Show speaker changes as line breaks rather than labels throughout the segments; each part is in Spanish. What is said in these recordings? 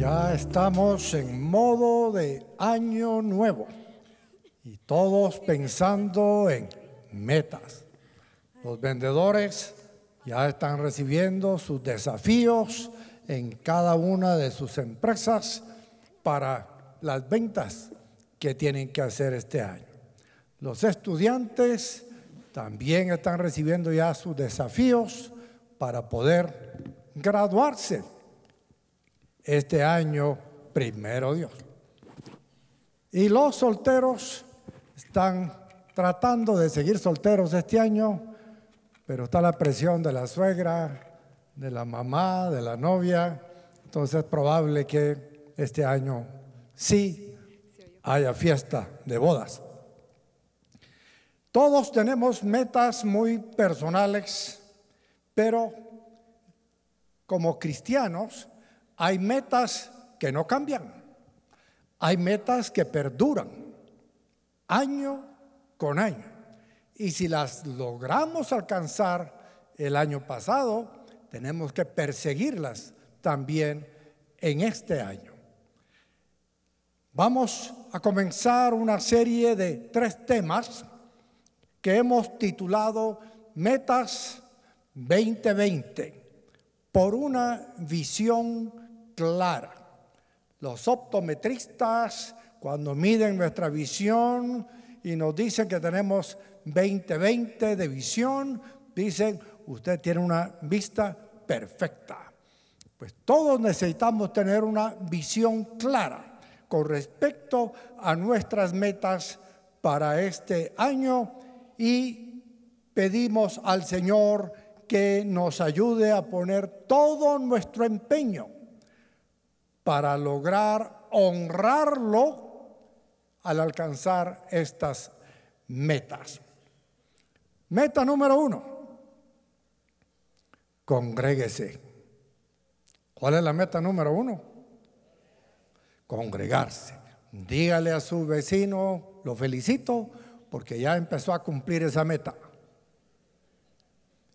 Ya estamos en modo de año nuevo y todos pensando en metas. Los vendedores ya están recibiendo sus desafíos en cada una de sus empresas para las ventas que tienen que hacer este año. Los estudiantes también están recibiendo ya sus desafíos para poder graduarse este año, primero Dios. Y los solteros están tratando de seguir solteros este año, pero está la presión de la suegra, de la mamá, de la novia, entonces es probable que este año sí haya fiesta de bodas. Todos tenemos metas muy personales, pero como cristianos hay metas que no cambian, hay metas que perduran año con año. Y si las logramos alcanzar el año pasado, tenemos que perseguirlas también en este año. Vamos a comenzar una serie de tres temas que hemos titulado Metas 2020 por una visión clara. Los optometristas, cuando miden nuestra visión y nos dicen que tenemos 20-20 de visión, dicen, usted tiene una vista perfecta. Pues todos necesitamos tener una visión clara con respecto a nuestras metas para este año y pedimos al Señor que nos ayude a poner todo nuestro empeño para lograr honrarlo al alcanzar estas metas. Meta número uno, congréguese. ¿Cuál es la meta número uno? Congregarse. Dígale a su vecino, lo felicito, porque ya empezó a cumplir esa meta.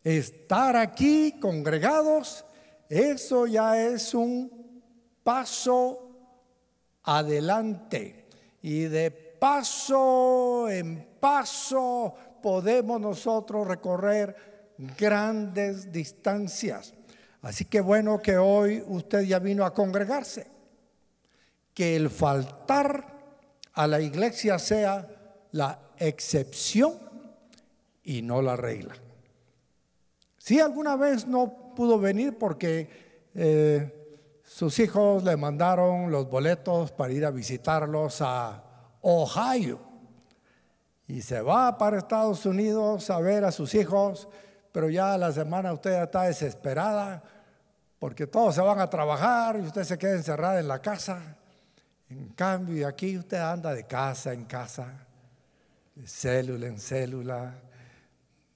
Estar aquí congregados, eso ya es un paso adelante. Y de paso en paso podemos nosotros recorrer grandes distancias. Así que bueno que hoy usted ya vino a congregarse. Que el faltar a la iglesia sea la excepción y no la regla. Si alguna vez no pudo venir porque eh, sus hijos le mandaron los boletos para ir a visitarlos a Ohio. Y se va para Estados Unidos a ver a sus hijos, pero ya a la semana usted está desesperada porque todos se van a trabajar y usted se queda encerrada en la casa. En cambio, aquí usted anda de casa en casa, de célula en célula,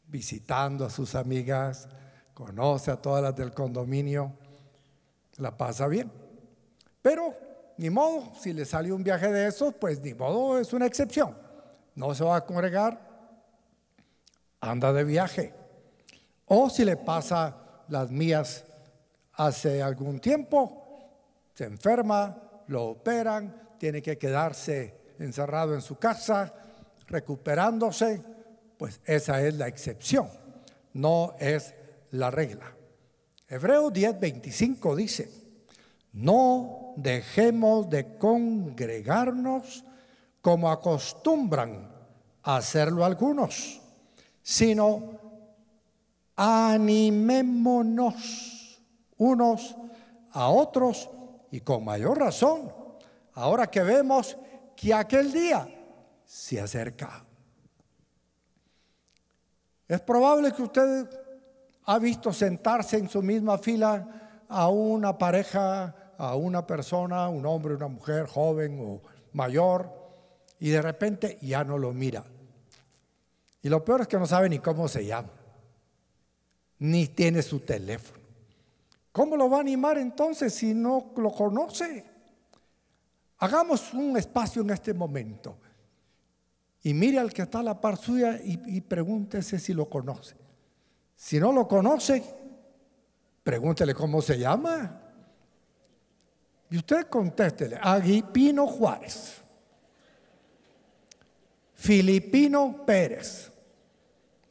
visitando a sus amigas, conoce a todas las del condominio la pasa bien. Pero, ni modo, si le sale un viaje de esos, pues ni modo, es una excepción. No se va a congregar, anda de viaje. O si le pasa las mías hace algún tiempo, se enferma, lo operan, tiene que quedarse encerrado en su casa, recuperándose, pues esa es la excepción, no es la regla. Hebreos 10, 25 dice, no dejemos de congregarnos como acostumbran a hacerlo algunos, sino animémonos unos a otros y con mayor razón, ahora que vemos que aquel día se acerca. Es probable que ustedes ha visto sentarse en su misma fila a una pareja, a una persona, un hombre, una mujer, joven o mayor, y de repente ya no lo mira. Y lo peor es que no sabe ni cómo se llama, ni tiene su teléfono. ¿Cómo lo va a animar entonces si no lo conoce? Hagamos un espacio en este momento y mire al que está a la par suya y, pregúntese si lo conoce. Si no lo conoce, pregúntele cómo se llama. Y usted contéstele, Agipino Juárez, Filipino Pérez.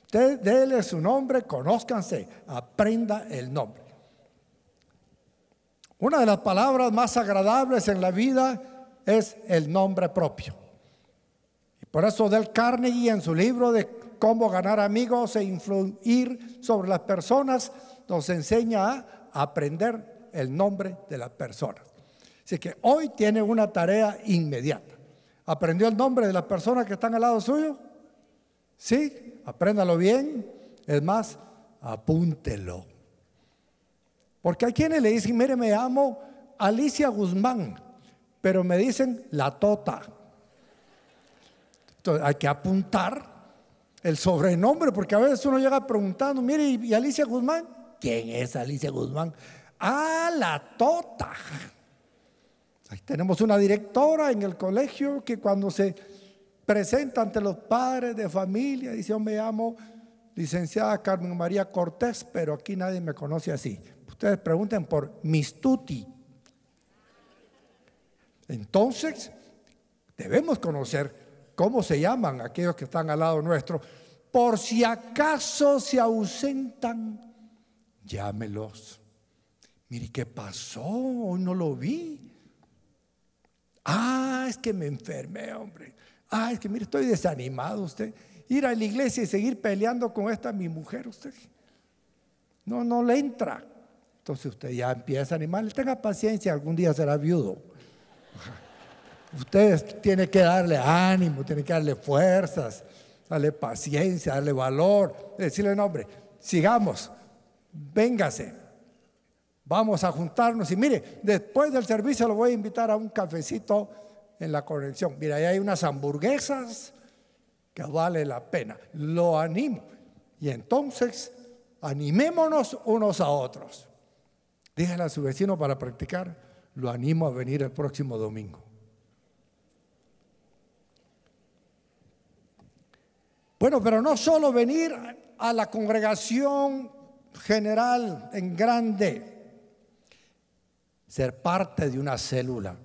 Usted déle su nombre, conózcanse, aprenda el nombre. Una de las palabras más agradables en la vida es el nombre propio. Y por eso Del Carnegie en su libro de cómo ganar amigos e influir sobre las personas, nos enseña a aprender el nombre de las personas. Así que hoy tiene una tarea inmediata. ¿Aprendió el nombre de las personas que están al lado suyo? Sí, apréndalo bien. Es más, apúntelo. Porque hay quienes le dicen, mire, me amo Alicia Guzmán, pero me dicen la tota. Entonces hay que apuntar el sobrenombre, porque a veces uno llega preguntando, mire, ¿y Alicia Guzmán? ¿Quién es Alicia Guzmán? a la tota. tenemos una directora en el colegio que cuando se presenta ante los padres de familia, dice, yo me llamo licenciada Carmen María Cortés, pero aquí nadie me conoce así. Ustedes pregunten por Mistuti. Entonces, debemos conocer ¿Cómo se llaman aquellos que están al lado nuestro? Por si acaso se ausentan, llámelos. Mire, ¿qué pasó? Hoy no lo vi. Ah, es que me enfermé, hombre. Ah, es que mire, estoy desanimado usted. Ir a la iglesia y seguir peleando con esta mi mujer, usted. No, no le entra. Entonces usted ya empieza a animarle, Tenga paciencia, algún día será viudo. Ustedes tienen que darle ánimo, tienen que darle fuerzas, darle paciencia, darle valor, decirle, nombre, hombre, sigamos, véngase, vamos a juntarnos. Y mire, después del servicio lo voy a invitar a un cafecito en la conexión. Mira, ahí hay unas hamburguesas que vale la pena. Lo animo. Y entonces, animémonos unos a otros. Dígale a su vecino para practicar, lo animo a venir el próximo domingo. Bueno, pero no solo venir a la congregación general en grande, ser parte de una célula.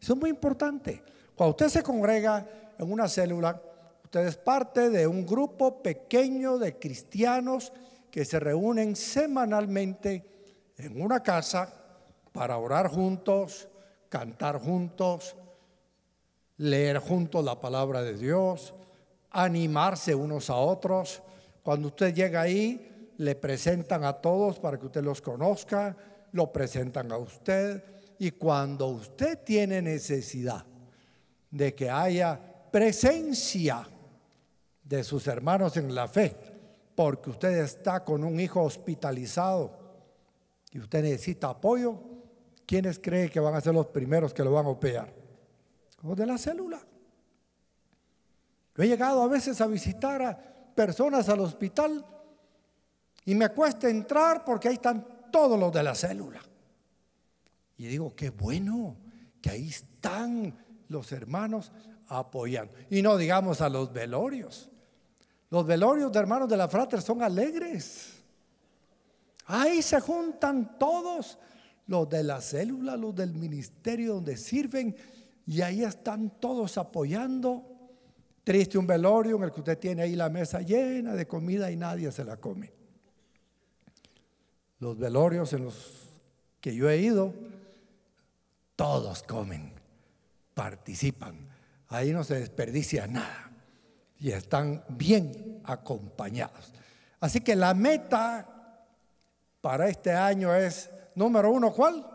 Eso es muy importante. Cuando usted se congrega en una célula, usted es parte de un grupo pequeño de cristianos que se reúnen semanalmente en una casa para orar juntos, cantar juntos, leer juntos la palabra de Dios, animarse unos a otros. Cuando usted llega ahí, le presentan a todos para que usted los conozca, lo presentan a usted. Y cuando usted tiene necesidad de que haya presencia de sus hermanos en la fe, porque usted está con un hijo hospitalizado y usted necesita apoyo, ¿quiénes cree que van a ser los primeros que lo van a operar? Los de la célula he llegado a veces a visitar a personas al hospital y me cuesta entrar porque ahí están todos los de la célula. Y digo, qué bueno que ahí están los hermanos apoyando. Y no digamos a los velorios. Los velorios de hermanos de la frater son alegres. Ahí se juntan todos, los de la célula, los del ministerio donde sirven, y ahí están todos apoyando Triste un velorio en el que usted tiene ahí la mesa llena de comida y nadie se la come. Los velorios en los que yo he ido, todos comen, participan. Ahí no se desperdicia nada y están bien acompañados. Así que la meta para este año es, número uno, ¿cuál?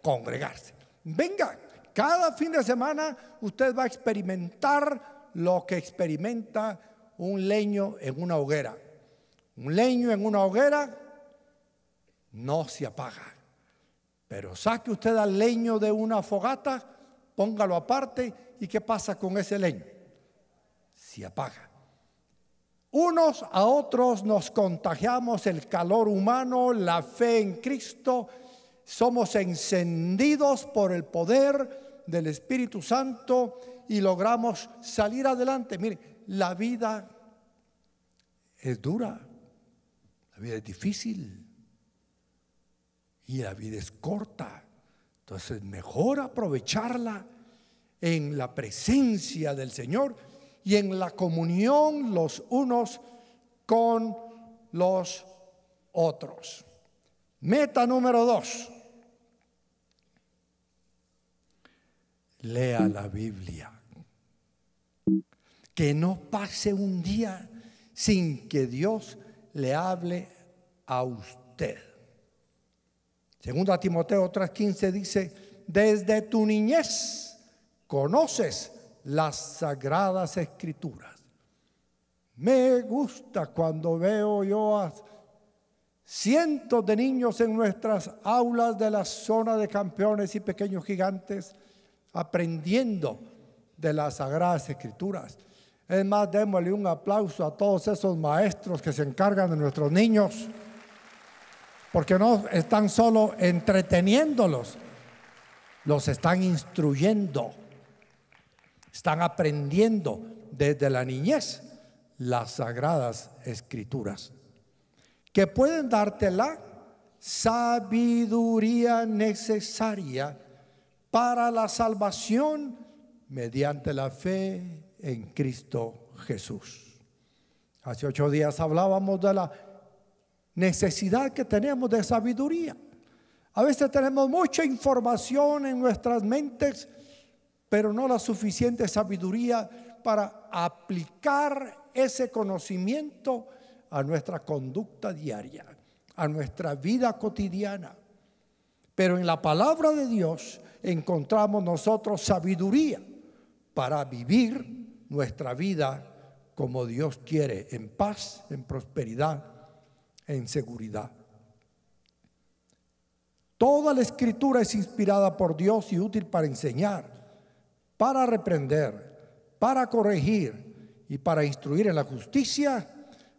Congregarse. Vengan, cada fin de semana usted va a experimentar lo que experimenta un leño en una hoguera. Un leño en una hoguera no se apaga. Pero saque usted al leño de una fogata, póngalo aparte y ¿qué pasa con ese leño? Se apaga. Unos a otros nos contagiamos el calor humano, la fe en Cristo somos encendidos por el poder del Espíritu Santo y logramos salir adelante. Mire, la vida es dura, la vida es difícil y la vida es corta. Entonces, mejor aprovecharla en la presencia del Señor y en la comunión los unos con los otros. Meta número dos lea la Biblia. Que no pase un día sin que Dios le hable a usted. Segundo a Timoteo 3:15 dice, desde tu niñez conoces las sagradas escrituras. Me gusta cuando veo yo a cientos de niños en nuestras aulas de la zona de campeones y pequeños gigantes aprendiendo de las Sagradas Escrituras. Es más, démosle un aplauso a todos esos maestros que se encargan de nuestros niños, porque no están solo entreteniéndolos, los están instruyendo, están aprendiendo desde la niñez las sagradas escrituras, que pueden darte la sabiduría necesaria para la salvación mediante la fe en Cristo Jesús. Hace ocho días hablábamos de la necesidad que tenemos de sabiduría. A veces tenemos mucha información en nuestras mentes, pero no la suficiente sabiduría para aplicar ese conocimiento a nuestra conducta diaria, a nuestra vida cotidiana. Pero en la palabra de Dios encontramos nosotros sabiduría para vivir nuestra vida como Dios quiere, en paz, en prosperidad, en seguridad. Toda la escritura es inspirada por Dios y útil para enseñar, para reprender, para corregir y para instruir en la justicia,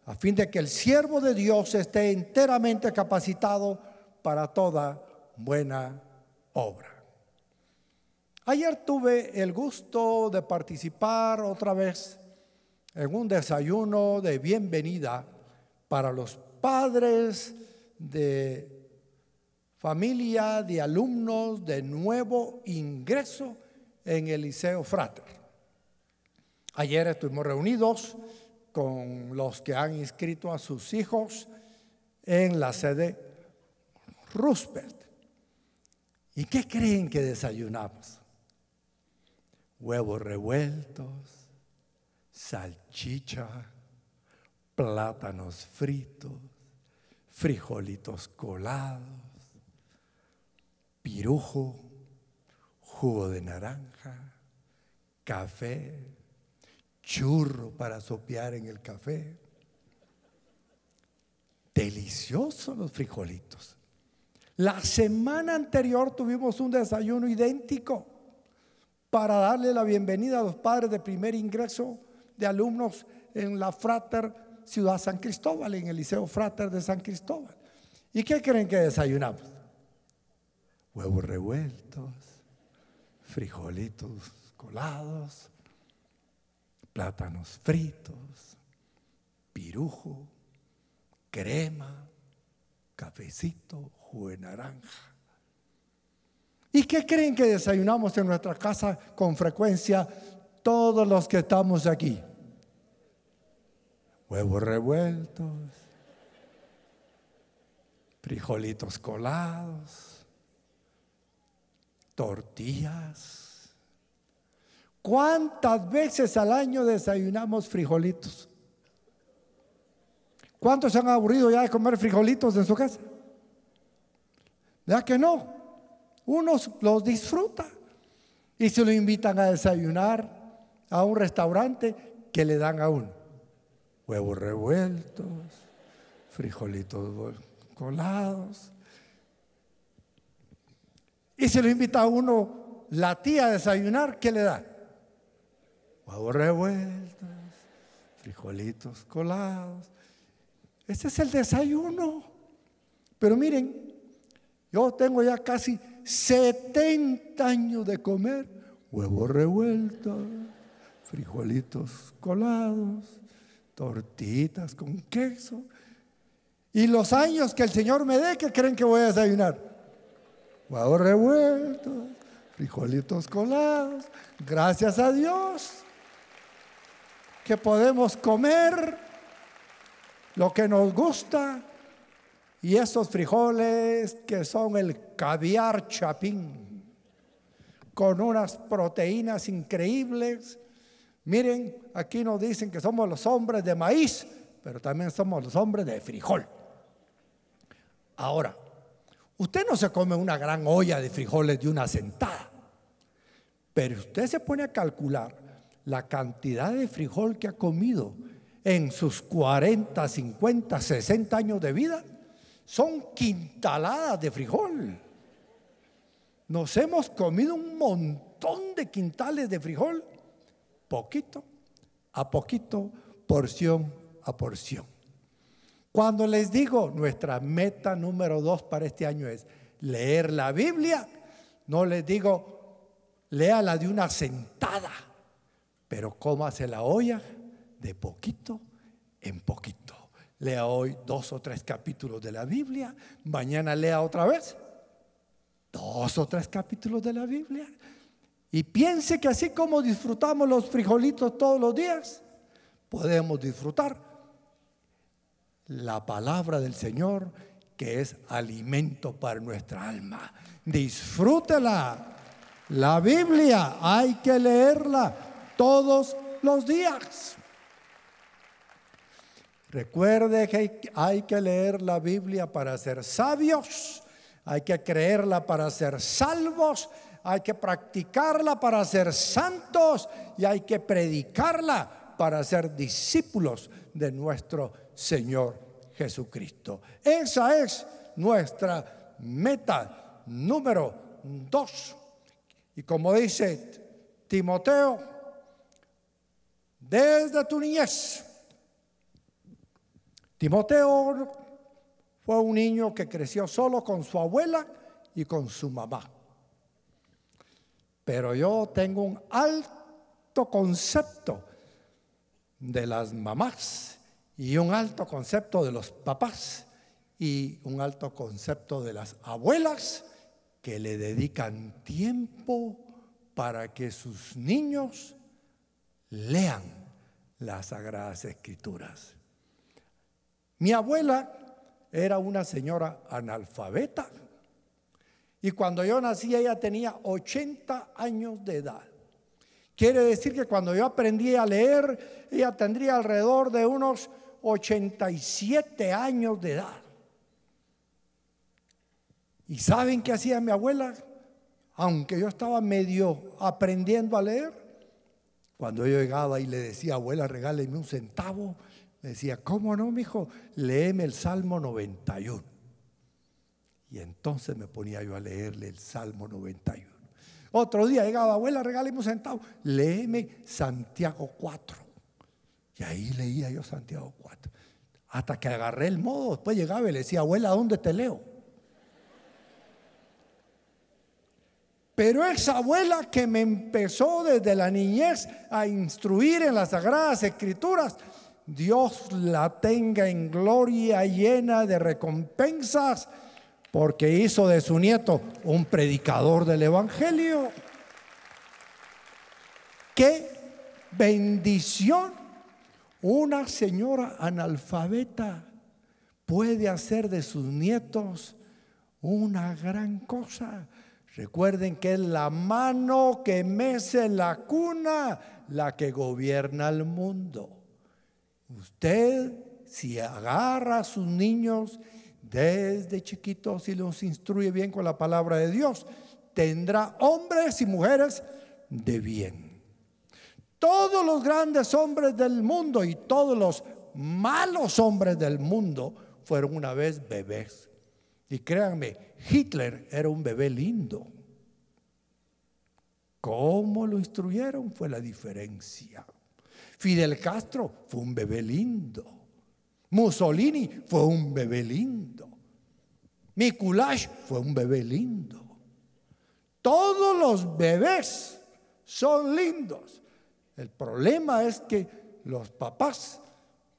a fin de que el siervo de Dios esté enteramente capacitado para toda buena obra. Ayer tuve el gusto de participar otra vez en un desayuno de bienvenida para los padres de familia, de alumnos de nuevo ingreso en el Liceo Frater. Ayer estuvimos reunidos con los que han inscrito a sus hijos en la sede Roosevelt. ¿Y qué creen que desayunamos? huevos revueltos, salchicha, plátanos fritos, frijolitos colados, pirujo, jugo de naranja, café, churro para sopear en el café. Deliciosos los frijolitos. La semana anterior tuvimos un desayuno idéntico para darle la bienvenida a los padres de primer ingreso de alumnos en la Frater Ciudad San Cristóbal, en el Liceo Frater de San Cristóbal. ¿Y qué creen que desayunamos? Huevos revueltos, frijolitos colados, plátanos fritos, pirujo, crema, cafecito, jugo de naranja. ¿Y qué creen que desayunamos en nuestra casa con frecuencia todos los que estamos aquí? Huevos revueltos, frijolitos colados, tortillas. ¿Cuántas veces al año desayunamos frijolitos? ¿Cuántos se han aburrido ya de comer frijolitos en su casa? ¿Ya que no? Unos los disfruta y se lo invitan a desayunar a un restaurante que le dan a uno. Huevos revueltos, frijolitos colados. Y se lo invita a uno la tía a desayunar, ¿qué le da? Huevos revueltos, frijolitos colados. Ese es el desayuno. Pero miren, yo tengo ya casi 70 años de comer huevos revueltos, frijolitos colados, tortitas con queso. Y los años que el Señor me dé, ¿qué creen que voy a desayunar? Huevos revueltos, frijolitos colados. Gracias a Dios que podemos comer lo que nos gusta y esos frijoles que son el caviar chapín, con unas proteínas increíbles. Miren, aquí nos dicen que somos los hombres de maíz, pero también somos los hombres de frijol. Ahora, usted no se come una gran olla de frijoles de una sentada, pero usted se pone a calcular la cantidad de frijol que ha comido en sus 40, 50, 60 años de vida son quintaladas de frijol. Nos hemos comido un montón de quintales de frijol, poquito a poquito, porción a porción. Cuando les digo, nuestra meta número dos para este año es leer la Biblia, no les digo, léala de una sentada, pero cómase la olla de poquito en poquito. Lea hoy dos o tres capítulos de la Biblia, mañana lea otra vez dos o tres capítulos de la Biblia. Y piense que así como disfrutamos los frijolitos todos los días, podemos disfrutar la palabra del Señor que es alimento para nuestra alma. Disfrútela. La Biblia hay que leerla todos los días. Recuerde que hay que leer la Biblia para ser sabios, hay que creerla para ser salvos, hay que practicarla para ser santos y hay que predicarla para ser discípulos de nuestro Señor Jesucristo. Esa es nuestra meta número dos. Y como dice Timoteo, desde tu niñez, Timoteo fue un niño que creció solo con su abuela y con su mamá. Pero yo tengo un alto concepto de las mamás y un alto concepto de los papás y un alto concepto de las abuelas que le dedican tiempo para que sus niños lean las sagradas escrituras. Mi abuela era una señora analfabeta y cuando yo nací ella tenía 80 años de edad. Quiere decir que cuando yo aprendí a leer, ella tendría alrededor de unos 87 años de edad. ¿Y saben qué hacía mi abuela? Aunque yo estaba medio aprendiendo a leer, cuando yo llegaba y le decía, abuela, regáleme un centavo, me decía, ¿cómo no, mijo? Léeme el Salmo 91. Y entonces me ponía yo a leerle el Salmo 91. Otro día llegaba, abuela, regáleme un centavo. Léeme Santiago 4. Y ahí leía yo Santiago 4. Hasta que agarré el modo. Después llegaba y le decía, abuela, ¿dónde te leo? Pero esa abuela que me empezó desde la niñez a instruir en las sagradas escrituras, Dios la tenga en gloria llena de recompensas, porque hizo de su nieto un predicador del Evangelio. Qué bendición. Una señora analfabeta puede hacer de sus nietos una gran cosa. Recuerden que es la mano que mece la cuna la que gobierna el mundo. Usted, si agarra a sus niños desde chiquitos y los instruye bien con la palabra de Dios, tendrá hombres y mujeres de bien. Todos los grandes hombres del mundo y todos los malos hombres del mundo fueron una vez bebés. Y créanme, Hitler era un bebé lindo. ¿Cómo lo instruyeron? Fue la diferencia. Fidel Castro fue un bebé lindo. Mussolini fue un bebé lindo. Mikuláš fue un bebé lindo. Todos los bebés son lindos. El problema es que los papás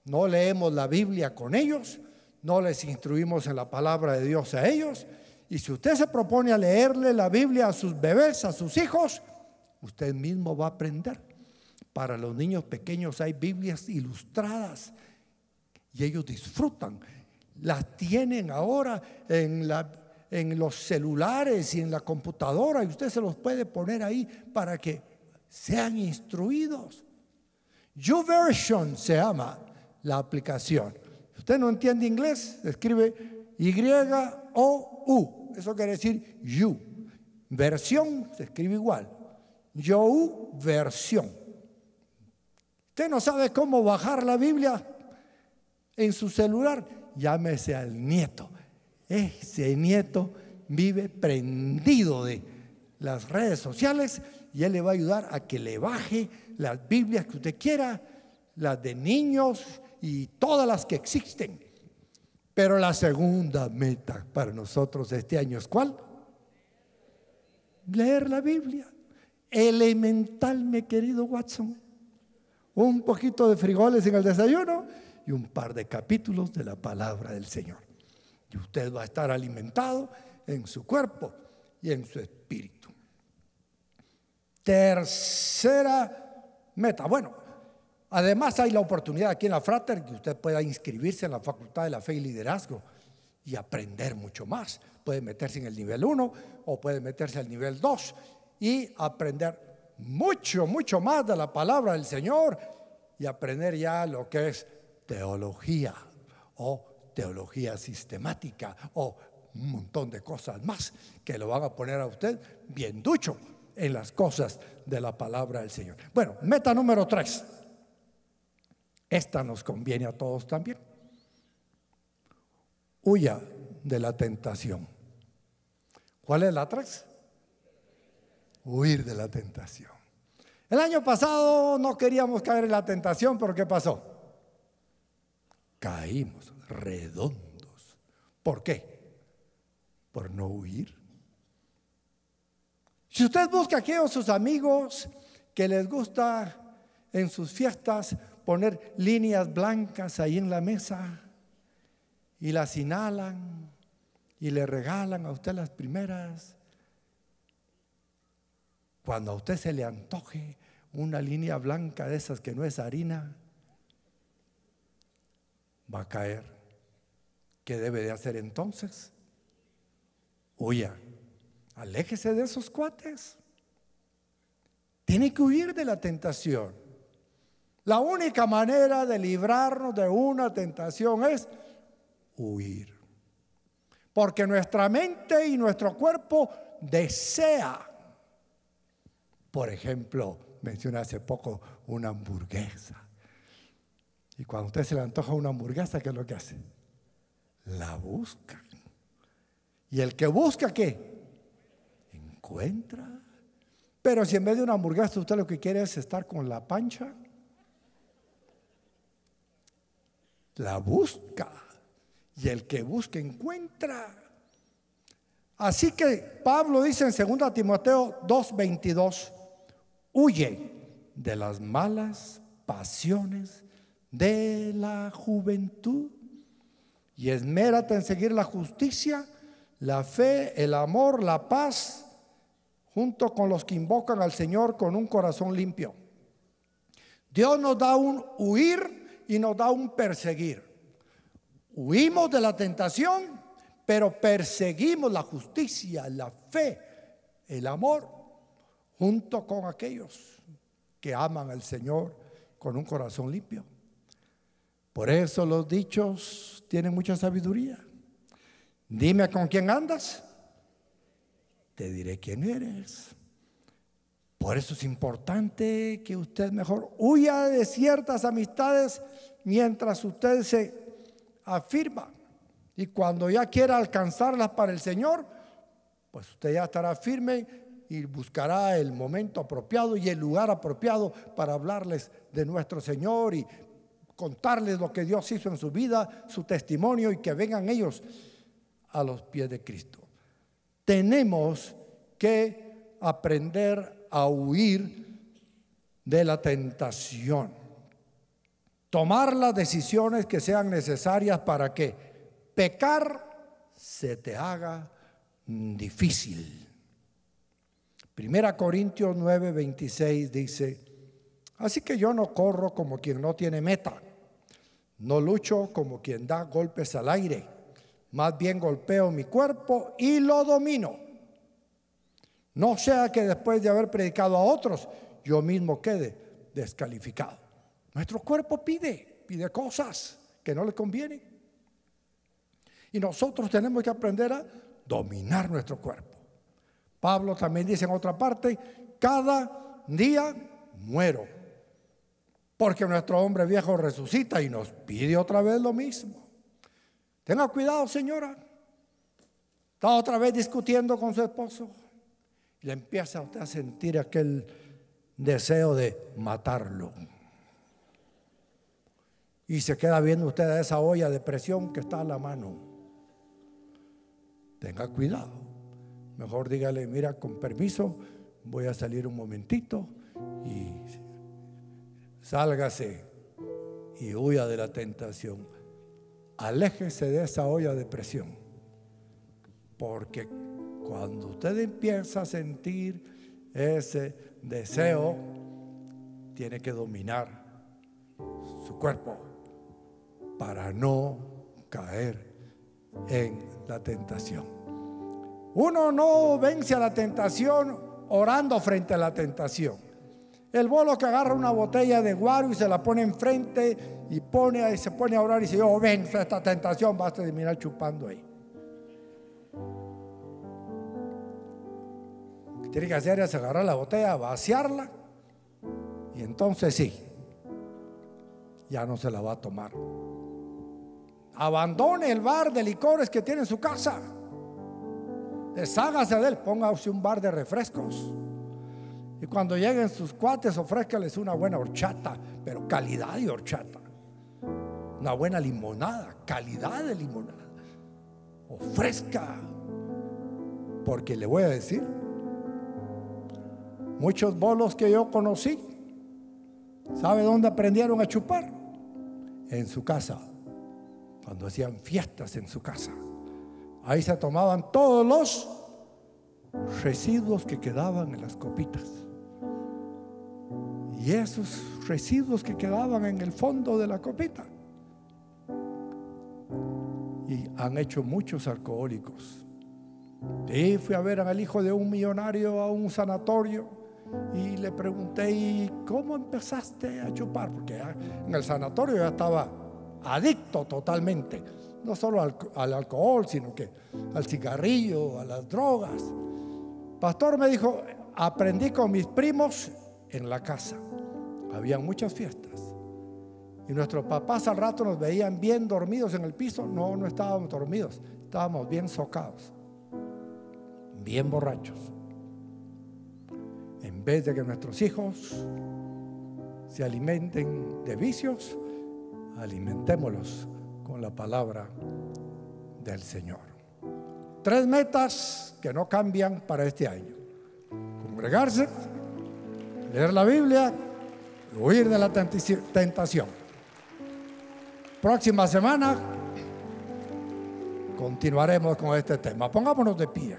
no leemos la Biblia con ellos, no les instruimos en la palabra de Dios a ellos. Y si usted se propone a leerle la Biblia a sus bebés, a sus hijos, usted mismo va a aprender. Para los niños pequeños hay Biblias ilustradas y ellos disfrutan. Las tienen ahora en, los celulares y en la computadora y usted se los puede poner ahí para que sean instruidos. YouVersion se llama la aplicación. Usted no entiende inglés, escribe Y-O-U. Eso quiere decir You. Versión se escribe igual. You versión. Usted no sabe cómo bajar la Biblia en su celular. Llámese al nieto. Ese nieto vive prendido de las redes sociales y él le va a ayudar a que le baje las Biblias que usted quiera, las de niños y todas las que existen. Pero la segunda meta para nosotros este año es cuál? Leer la Biblia. Elemental, mi querido Watson un poquito de frijoles en el desayuno y un par de capítulos de la palabra del Señor. Y usted va a estar alimentado en su cuerpo y en su espíritu. Tercera meta. Bueno, además hay la oportunidad aquí en la Frater que usted pueda inscribirse en la Facultad de la Fe y Liderazgo y aprender mucho más. Puede meterse en el nivel 1 o puede meterse al nivel 2 y aprender mucho, mucho más de la palabra del Señor y aprender ya lo que es teología o teología sistemática o un montón de cosas más que lo van a poner a usted bien ducho en las cosas de la palabra del Señor. Bueno, meta número tres. Esta nos conviene a todos también. Huya de la tentación. ¿Cuál es la tres? huir de la tentación. El año pasado no queríamos caer en la tentación, pero ¿qué pasó? Caímos redondos. ¿Por qué? Por no huir. Si usted busca a sus amigos que les gusta en sus fiestas poner líneas blancas ahí en la mesa y las inhalan y le regalan a usted las primeras cuando a usted se le antoje una línea blanca de esas que no es harina, va a caer. ¿Qué debe de hacer entonces? Huya. Aléjese de esos cuates. Tiene que huir de la tentación. La única manera de librarnos de una tentación es huir. Porque nuestra mente y nuestro cuerpo desea por ejemplo, mencioné hace poco una hamburguesa. Y cuando a usted se le antoja una hamburguesa, ¿qué es lo que hace? La busca. ¿Y el que busca qué? Encuentra. Pero si en vez de una hamburguesa usted lo que quiere es estar con la pancha, la busca. Y el que busca encuentra. Así que Pablo dice en 2 Timoteo 2:22, Huye de las malas pasiones de la juventud y esmérate en seguir la justicia, la fe, el amor, la paz, junto con los que invocan al Señor con un corazón limpio. Dios nos da un huir y nos da un perseguir. Huimos de la tentación, pero perseguimos la justicia, la fe, el amor junto con aquellos que aman al Señor con un corazón limpio. Por eso los dichos tienen mucha sabiduría. Dime con quién andas, te diré quién eres. Por eso es importante que usted mejor huya de ciertas amistades mientras usted se afirma. Y cuando ya quiera alcanzarlas para el Señor, pues usted ya estará firme y buscará el momento apropiado y el lugar apropiado para hablarles de nuestro Señor y contarles lo que Dios hizo en su vida, su testimonio y que vengan ellos a los pies de Cristo. Tenemos que aprender a huir de la tentación. Tomar las decisiones que sean necesarias para que pecar se te haga difícil. Primera Corintios 9, 26 dice, así que yo no corro como quien no tiene meta, no lucho como quien da golpes al aire, más bien golpeo mi cuerpo y lo domino. No sea que después de haber predicado a otros, yo mismo quede descalificado. Nuestro cuerpo pide, pide cosas que no le convienen. Y nosotros tenemos que aprender a dominar nuestro cuerpo. Pablo también dice en otra parte, cada día muero, porque nuestro hombre viejo resucita y nos pide otra vez lo mismo. Tenga cuidado, señora. Está otra vez discutiendo con su esposo. Y le empieza usted a sentir aquel deseo de matarlo. Y se queda viendo usted a esa olla de presión que está a la mano. Tenga cuidado. Mejor dígale, mira, con permiso, voy a salir un momentito y sálgase y huya de la tentación. Aléjese de esa olla de presión. Porque cuando usted empieza a sentir ese deseo, tiene que dominar su cuerpo para no caer en la tentación. Uno no vence a la tentación orando frente a la tentación. El bolo que agarra una botella de guaro y se la pone enfrente y pone, ahí, se pone a orar y dice, yo oh, a esta tentación, Basta a terminar chupando ahí. Lo que tiene que hacer es agarrar la botella, vaciarla y entonces sí, ya no se la va a tomar. Abandone el bar de licores que tiene en su casa Deshágase eh, de él, póngase un bar de refrescos. Y cuando lleguen sus cuates, ofrézcales una buena horchata, pero calidad de horchata. Una buena limonada, calidad de limonada. Ofrezca. Porque le voy a decir, muchos bolos que yo conocí, ¿sabe dónde aprendieron a chupar? En su casa, cuando hacían fiestas en su casa. Ahí se tomaban todos los residuos que quedaban en las copitas. Y esos residuos que quedaban en el fondo de la copita. Y han hecho muchos alcohólicos. Y fui a ver al hijo de un millonario a un sanatorio y le pregunté, ¿y cómo empezaste a chupar? Porque en el sanatorio ya estaba adicto totalmente, no solo al, alcohol, sino que al cigarrillo, a las drogas. Pastor me dijo, aprendí con mis primos en la casa. Había muchas fiestas. Y nuestros papás al rato nos veían bien dormidos en el piso. No, no estábamos dormidos, estábamos bien socados, bien borrachos. En vez de que nuestros hijos se alimenten de vicios, alimentémoslos con la palabra del Señor. Tres metas que no cambian para este año. Congregarse, leer la Biblia, huir de la tentación. Próxima semana continuaremos con este tema. Pongámonos de pie.